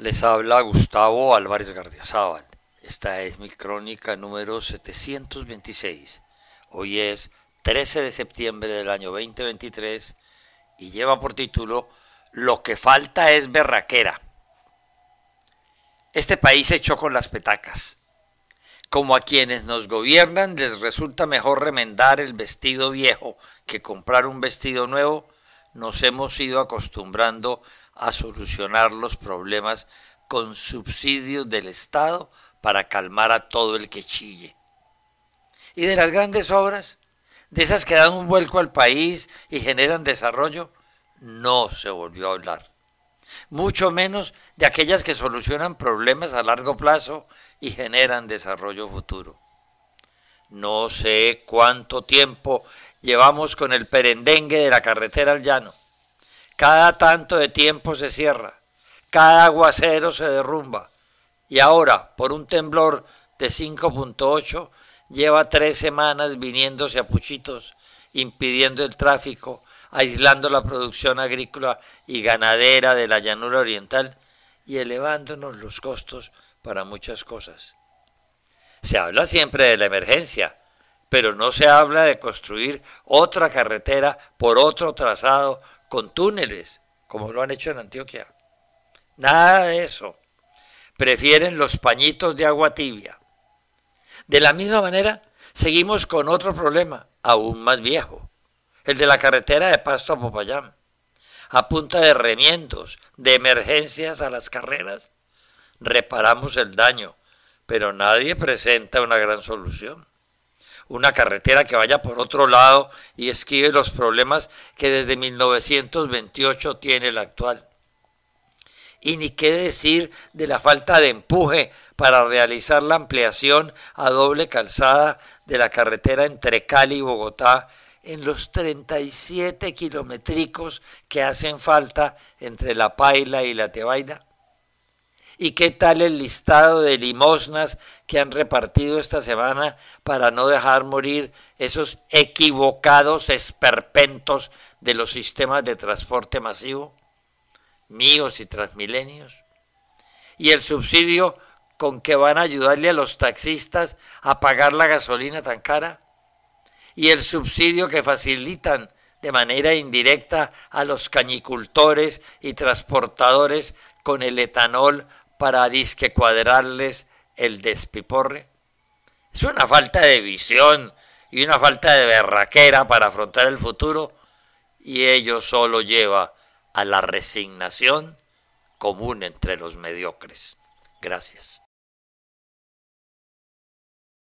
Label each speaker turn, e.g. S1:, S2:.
S1: Les habla Gustavo Álvarez Gardiazabal. Esta es mi crónica número 726. Hoy es 13 de septiembre del año 2023 y lleva por título Lo que falta es berraquera. Este país se echó con las petacas. Como a quienes nos gobiernan les resulta mejor remendar el vestido viejo que comprar un vestido nuevo, nos hemos ido acostumbrando a solucionar los problemas con subsidios del Estado para calmar a todo el que chille. Y de las grandes obras, de esas que dan un vuelco al país y generan desarrollo, no se volvió a hablar. Mucho menos de aquellas que solucionan problemas a largo plazo y generan desarrollo futuro. No sé cuánto tiempo llevamos con el perendengue de la carretera al llano. Cada tanto de tiempo se cierra, cada aguacero se derrumba y ahora, por un temblor de 5.8, lleva tres semanas viniéndose a puchitos, impidiendo el tráfico, aislando la producción agrícola y ganadera de la llanura oriental y elevándonos los costos para muchas cosas. Se habla siempre de la emergencia, pero no se habla de construir otra carretera por otro trazado con túneles, como lo han hecho en Antioquia. Nada de eso. Prefieren los pañitos de agua tibia. De la misma manera, seguimos con otro problema, aún más viejo, el de la carretera de Pasto a Popayán. A punta de remiendos, de emergencias a las carreras, reparamos el daño, pero nadie presenta una gran solución una carretera que vaya por otro lado y esquive los problemas que desde 1928 tiene la actual. Y ni qué decir de la falta de empuje para realizar la ampliación a doble calzada de la carretera entre Cali y Bogotá en los 37 kilométricos que hacen falta entre La Paila y La Tebaida. ¿Y qué tal el listado de limosnas que han repartido esta semana para no dejar morir esos equivocados esperpentos de los sistemas de transporte masivo, míos y transmilenios? ¿Y el subsidio con que van a ayudarle a los taxistas a pagar la gasolina tan cara? ¿Y el subsidio que facilitan de manera indirecta a los cañicultores y transportadores con el etanol para disque cuadrarles el despiporre. Es una falta de visión y una falta de berraquera para afrontar el futuro y ello solo lleva a la resignación común entre los mediocres. Gracias.